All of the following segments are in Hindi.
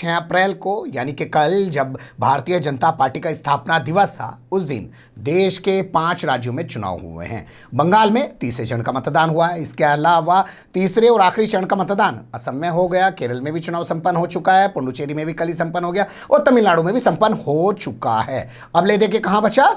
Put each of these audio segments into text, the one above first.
6 अप्रैल को यानी कि कल जब भारतीय जनता पार्टी का स्थापना दिवस था उस दिन देश के पांच राज्यों में चुनाव हुए हैं बंगाल में तीसरे चरण का मतदान हुआ है इसके अलावा तीसरे और आखिरी चरण का मतदान असम में हो गया केरल में भी चुनाव संपन्न हो चुका है पुडुचेरी में भी कल ही संपन्न हो गया और तमिलनाडु में भी संपन्न हो चुका है अब ले देखे कहाँ बचा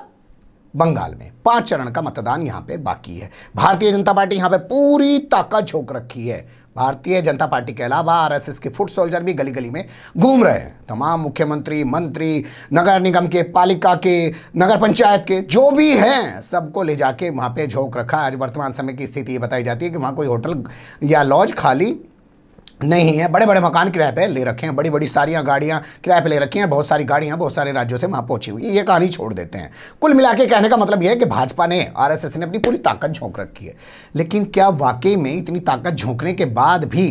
बंगाल में पांच चरण का मतदान यहां पे बाकी है भारतीय जनता पार्टी यहां पे पूरी ताकत झोंक रखी है भारतीय जनता पार्टी के अलावा आरएसएस के फुट सोल्जर भी गली गली में घूम रहे हैं तमाम मुख्यमंत्री मंत्री नगर निगम के पालिका के नगर पंचायत के जो भी हैं सबको ले जाके वहाँ पे झोंक रखा आज वर्तमान समय की स्थिति ये बताई जाती है कि वहाँ कोई होटल या लॉज खाली नहीं है बड़े बड़े मकान किराए पे ले रखे हैं बड़ी बड़ी सारियाँ गाड़ियाँ किराए पे ले रखी हैं बहुत सारी गाड़ियाँ बहुत सारे राज्यों से वहाँ पहुँची हुई ये कहानी छोड़ देते हैं कुल मिला के कहने का मतलब यह है कि भाजपा ने आरएसएस ने अपनी पूरी ताकत झोंक रखी है लेकिन क्या वाकई में इतनी ताकत झोंकने के बाद भी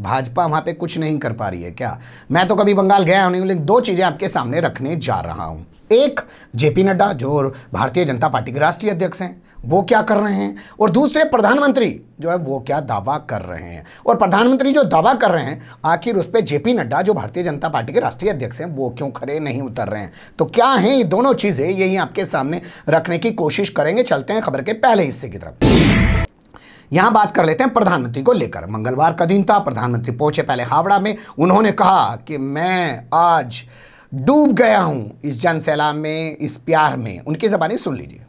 भाजपा वहाँ पर कुछ नहीं कर पा रही है क्या मैं तो कभी बंगाल गया नहीं लेकिन दो चीज़ें आपके सामने रखने जा रहा हूँ एक जेपी नड्डा जो भारतीय जनता पार्टी के राष्ट्रीय अध्यक्ष हैं वो क्या कर रहे हैं और दूसरे प्रधानमंत्री जो है वो क्या दावा कर रहे हैं और प्रधानमंत्री जो दावा कर रहे हैं आखिर उस पर जेपी नड्डा जो भारतीय जनता पार्टी के राष्ट्रीय अध्यक्ष हैं वो क्यों खड़े नहीं उतर रहे हैं तो क्या हैं ये दोनों चीज़ें यही आपके सामने रखने की कोशिश करेंगे चलते हैं खबर के पहले हिस्से की तरफ यहां बात कर लेते हैं प्रधानमंत्री को लेकर मंगलवार का दिन था प्रधानमंत्री पहुंचे पहले हावड़ा में उन्होंने कहा कि मैं आज डूब गया हूं इस जन सैलाब में इस प्यार में उनकी जबानी सुन लीजिए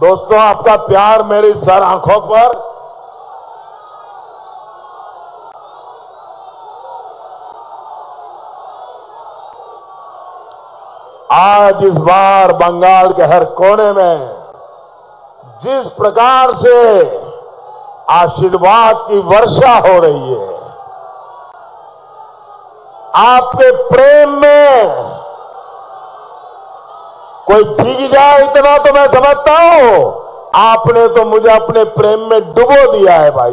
दोस्तों आपका प्यार मेरी सर आंखों पर आज इस बार बंगाल के हर कोने में जिस प्रकार से आशीर्वाद की वर्षा हो रही है आपके प्रेम में कोई भीग जाए इतना तो मैं समझता हूं आपने तो मुझे अपने प्रेम में डुबो दिया है भाई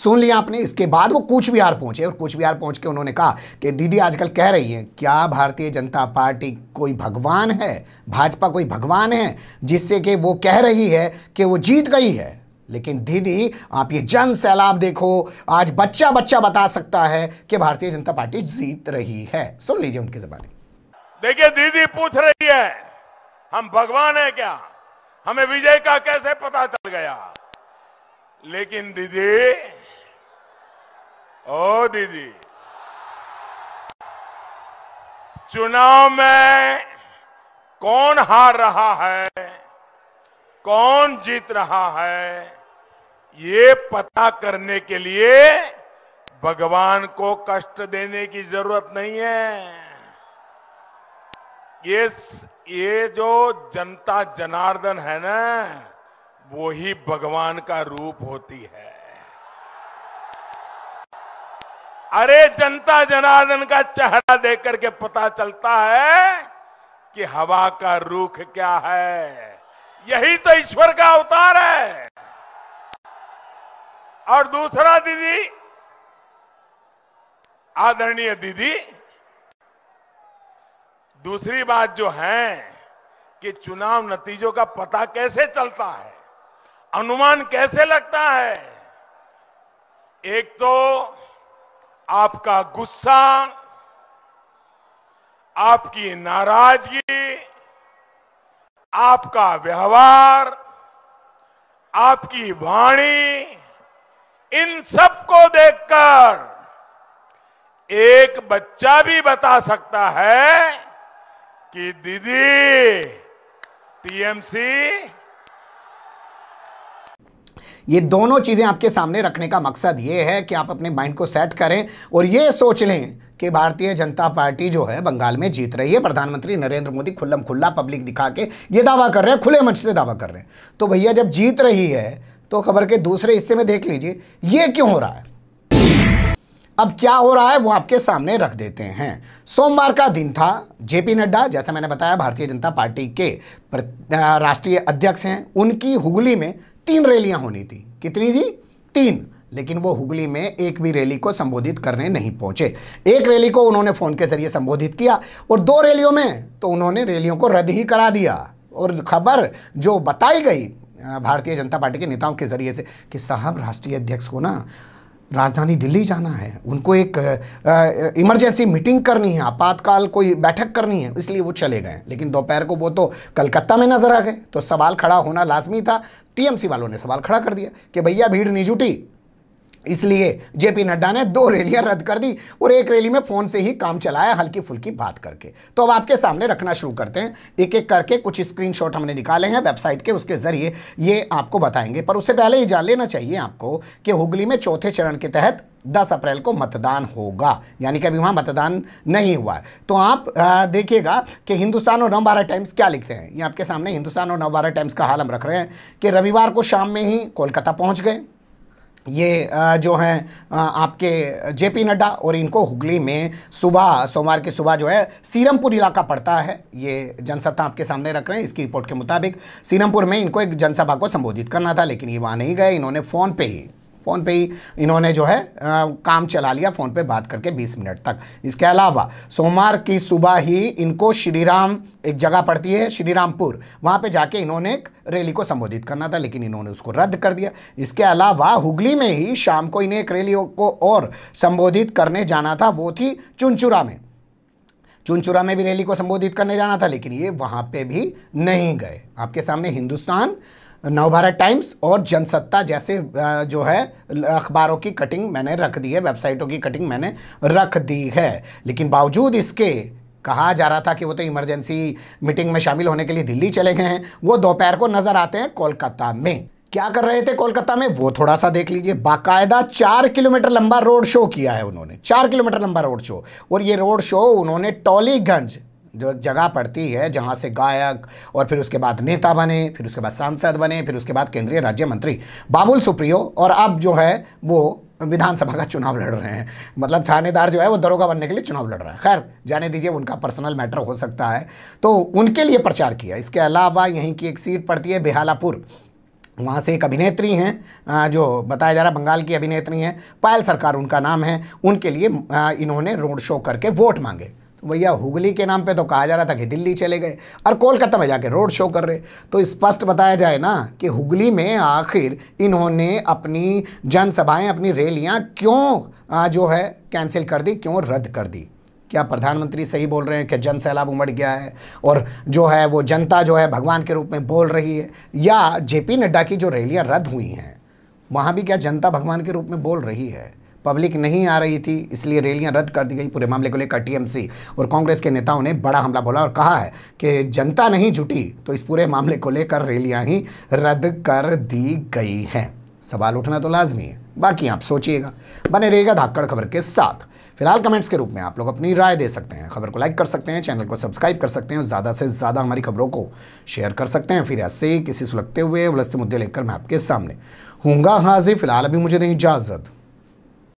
सुन लिया आपने इसके बाद वो कूच बिहार पहुंचे और कूच बिहार पहुंच के उन्होंने कहा कि दीदी आजकल कह रही हैं क्या भारतीय जनता पार्टी कोई भगवान है भाजपा कोई भगवान है जिससे कि वो कह रही है कि वो जीत गई है लेकिन दीदी आप ये जन सैलाब देखो आज बच्चा बच्चा बता सकता है कि भारतीय जनता पार्टी जीत रही है सुन लीजिए उनके जबानी देखिए दीदी पूछ रही है हम भगवान है क्या हमें विजय का कैसे पता चल गया लेकिन दीदी ओ दीदी चुनाव में कौन हार रहा है कौन जीत रहा है ये पता करने के लिए भगवान को कष्ट देने की जरूरत नहीं है ये ये जो जनता जनार्दन है ना वो ही भगवान का रूप होती है अरे जनता जनार्दन का चेहरा देख करके पता चलता है कि हवा का रूख क्या है यही तो ईश्वर का अवतार है और दूसरा दीदी आदरणीय दीदी दूसरी बात जो है कि चुनाव नतीजों का पता कैसे चलता है अनुमान कैसे लगता है एक तो आपका गुस्सा आपकी नाराजगी आपका व्यवहार आपकी वाणी इन सबको देखकर एक बच्चा भी बता सकता है कि दीदी टीएमसी ये दोनों चीज़ें आपके सामने रखने का मकसद ये है कि आप अपने माइंड को सेट करें और ये सोच लें कि भारतीय जनता पार्टी जो है बंगाल में जीत रही है प्रधानमंत्री नरेंद्र मोदी खुल्लम खुल्ला पब्लिक दिखा के ये दावा कर रहे हैं खुले मंच से दावा कर रहे हैं तो भैया जब जीत रही है तो खबर के दूसरे हिस्से में देख लीजिए ये क्यों हो रहा है अब क्या हो रहा है वो आपके सामने रख देते हैं सोमवार का दिन था जेपी नड्डा जैसा मैंने बताया भारतीय जनता पार्टी के राष्ट्रीय अध्यक्ष हैं उनकी हुगली में तीन रैलियां होनी थी कितनी जी तीन लेकिन वो हुगली में एक भी रैली को संबोधित करने नहीं पहुंचे एक रैली को उन्होंने फ़ोन के जरिए संबोधित किया और दो रैलियों में तो उन्होंने रैलियों को रद्द ही करा दिया और खबर जो बताई गई भारतीय जनता पार्टी के नेताओं के जरिए से कि साहब राष्ट्रीय अध्यक्ष को ना राजधानी दिल्ली जाना है उनको एक इमरजेंसी मीटिंग करनी है आपातकाल कोई बैठक करनी है इसलिए वो चले गए लेकिन दोपहर को वो तो कलकत्ता में नजर आ गए तो सवाल खड़ा होना लाजमी था टीएमसी वालों ने सवाल खड़ा कर दिया कि भैया भीड़ नहीं जुटी इसलिए जेपी नड्डा ने दो रैलियां रद्द कर दी और एक रैली में फ़ोन से ही काम चलाया हल्की फुल्की बात करके तो अब आपके सामने रखना शुरू करते हैं एक एक करके कुछ स्क्रीनशॉट हमने निकाले हैं वेबसाइट के उसके ज़रिए ये आपको बताएंगे पर उससे पहले ये जान लेना चाहिए आपको कि हुगली में चौथे चरण के तहत 10 अप्रैल को मतदान होगा यानी कि अभी वहाँ मतदान नहीं हुआ है तो आप देखिएगा कि हिंदुस्तान और नव टाइम्स क्या लिखते हैं ये आपके सामने हिंदुस्तान और नव टाइम्स का हाल हम रख रहे हैं कि रविवार को शाम में ही कोलकाता पहुँच गए ये जो हैं आपके जेपी नड्डा और इनको हुगली में सुबह सोमवार की सुबह जो है सीरमपुर इलाका पड़ता है ये जनसत्ता आपके सामने रख रहे हैं इसकी रिपोर्ट के मुताबिक सीरमपुर में इनको एक जनसभा को संबोधित करना था लेकिन ये वहाँ नहीं गए इन्होंने फ़ोन पे ही फ़ोन पे ही इन्होंने जो है आ, काम चला लिया फ़ोन पे बात करके 20 मिनट तक इसके अलावा सोमवार की सुबह ही इनको श्री राम एक जगह पड़ती है श्री रामपुर वहाँ पर जाके इन्होंने एक रैली को संबोधित करना था लेकिन इन्होंने उसको रद्द कर दिया इसके अलावा हुगली में ही शाम को इन्हें एक रैली को और संबोधित करने जाना था वो थी चुनचुरा में चुनचुरा में भी रैली को संबोधित करने जाना था लेकिन ये वहाँ पर भी नहीं गए आपके सामने हिंदुस्तान नवभारत टाइम्स और जनसत्ता जैसे जो है अखबारों की कटिंग मैंने रख दी है वेबसाइटों की कटिंग मैंने रख दी है लेकिन बावजूद इसके कहा जा रहा था कि वो तो इमरजेंसी मीटिंग में शामिल होने के लिए दिल्ली चले गए हैं वो दोपहर को नजर आते हैं कोलकाता में क्या कर रहे थे कोलकाता में वो थोड़ा सा देख लीजिए बाकायदा चार किलोमीटर लंबा रोड शो किया है उन्होंने चार किलोमीटर लंबा रोड शो और ये रोड शो उन्होंने टॉलीगंज जो जगह पड़ती है जहाँ से गायक और फिर उसके बाद नेता बने फिर उसके बाद सांसद बने फिर उसके बाद केंद्रीय राज्य मंत्री बाबुल सुप्रियो और अब जो है वो विधानसभा का चुनाव लड़ रहे हैं मतलब थानेदार जो है वो दरोगा बनने के लिए चुनाव लड़ रहा है खैर जाने दीजिए उनका पर्सनल मैटर हो सकता है तो उनके लिए प्रचार किया इसके अलावा यहीं की एक सीट पड़ती है बेहालापुर वहाँ से एक अभिनेत्री हैं जो बताया जा रहा है बंगाल की अभिनेत्री हैं पायल सरकार उनका नाम है उनके लिए इन्होंने रोड शो करके वोट मांगे भैया हुगली के नाम पे तो कहा जा रहा था कि दिल्ली चले गए और कोलकाता में जाके रोड शो कर रहे तो स्पष्ट बताया जाए ना कि हुगली में आखिर इन्होंने अपनी जनसभाएं अपनी रैलियां क्यों जो है कैंसिल कर दी क्यों रद्द कर दी क्या प्रधानमंत्री सही बोल रहे हैं कि जन सैलाब उमड़ गया है और जो है वो जनता जो है भगवान के रूप में बोल रही है या जे नड्डा की जो रैलियाँ रद्द हुई हैं वहाँ भी क्या जनता भगवान के रूप में बोल रही है पब्लिक नहीं आ रही थी इसलिए रैलियां रद्द कर दी गई पूरे मामले को लेकर टीएमसी और कांग्रेस के नेताओं ने बड़ा हमला बोला और कहा है कि जनता नहीं जुटी तो इस पूरे मामले को लेकर रैलियां ही रद्द कर दी गई हैं सवाल उठना तो लाजमी है बाकी आप सोचिएगा बने रहेगा धाकड़ खबर के साथ फिलहाल कमेंट्स के रूप में आप लोग अपनी राय दे सकते हैं खबर को लाइक कर सकते हैं चैनल को सब्सक्राइब कर सकते हैं और ज़्यादा से ज़्यादा हमारी खबरों को शेयर कर सकते हैं फिर ऐसे किसी सुलगते हुए उलझते मुद्दे लेकर मैं आपके सामने हूँगा हाजिर फिलहाल अभी मुझे नहीं इजाज़त